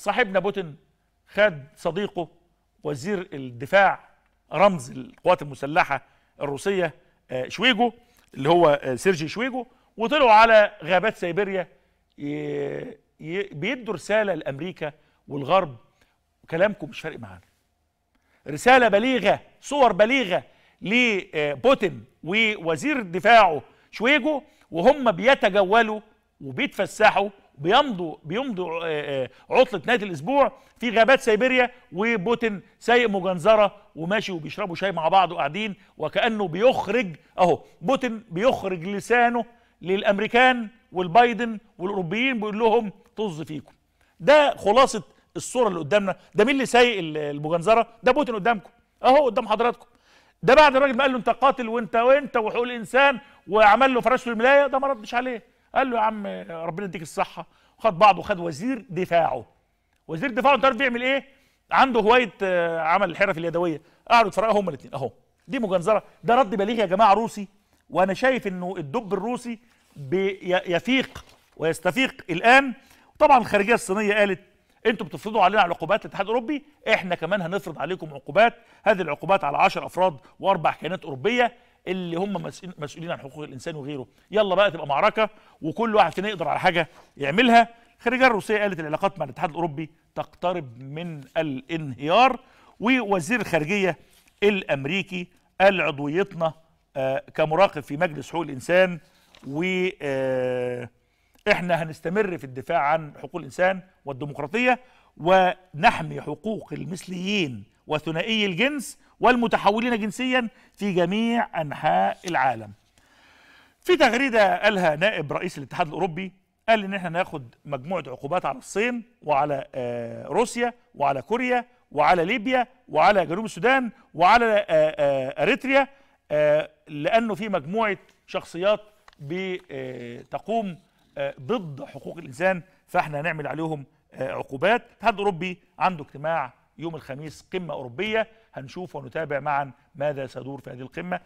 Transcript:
صاحبنا بوتين خد صديقه وزير الدفاع رمز القوات المسلحه الروسيه آه، شويجو اللي هو آه، سيرجي شويجو وطلعوا على غابات سيبيريا بيدوا رساله لامريكا والغرب كلامكم مش فارق معانا رساله بليغه صور بليغه لبوتين آه، ووزير دفاعه شويجو وهم بيتجولوا وبيتفسحوا بيمضوا بيمضوا آه، آه، عطله نهايه الاسبوع في غابات سيبيريا وبوتين سايق مجنزره وماشي وبيشربوا شاي مع بعض وقاعدين وكانه بيخرج اهو بوتين بيخرج لسانه للامريكان والبايدن والاوروبيين بيقول لهم طز فيكم ده خلاصه الصوره اللي قدامنا ده مين اللي سايق المجنزره ده بوتين قدامكم اهو قدام حضراتكم ده بعد الراجل ما قال له انت قاتل وانت وانت وحقوق الانسان وعمل له فراش الملايه ده ما ردش عليه قال له يا عم ربنا يديك الصحه وخد بعضه وخد وزير دفاعه وزير دفاعه انت عارف بيعمل ايه عنده هوايه آه، عمل الحرف اليدويه قعدوا يتفرقوا هما الاثنين اهو دي مجنزره ده رد بليغ يا جماعه روسي وانا شايف انه الدب الروسي يفيق ويستفيق الان طبعا الخارجيه الصينيه قالت انتوا بتفرضوا علينا عقوبات الاتحاد الاوروبي احنا كمان هنفرض عليكم عقوبات هذه العقوبات على 10 افراد واربع كيانات اوروبيه اللي هم مسؤولين عن حقوق الانسان وغيره يلا بقى تبقى معركه وكل واحد فينا يقدر على حاجه يعملها الخارجيه الروسيه قالت العلاقات مع الاتحاد الاوروبي تقترب من الانهيار ووزير الخارجيه الامريكي قال عضويتنا آه، كمراقب في مجلس حقوق الانسان و آه، احنا هنستمر في الدفاع عن حقوق الانسان والديمقراطيه ونحمي حقوق المثليين وثنائي الجنس والمتحولين جنسيا في جميع أنحاء العالم في تغريدة قالها نائب رئيس الاتحاد الأوروبي قال ان احنا ناخد مجموعه عقوبات على الصين وعلى آه، روسيا وعلى كوريا وعلى ليبيا وعلى جنوب السودان وعلى آه، آه، اريتريا لانه في مجموعه شخصيات بتقوم ضد حقوق الانسان فاحنا هنعمل عليهم عقوبات الاتحاد الاوروبي عنده اجتماع يوم الخميس قمة أوروبية هنشوف ونتابع معا ماذا سيدور في هذه القمة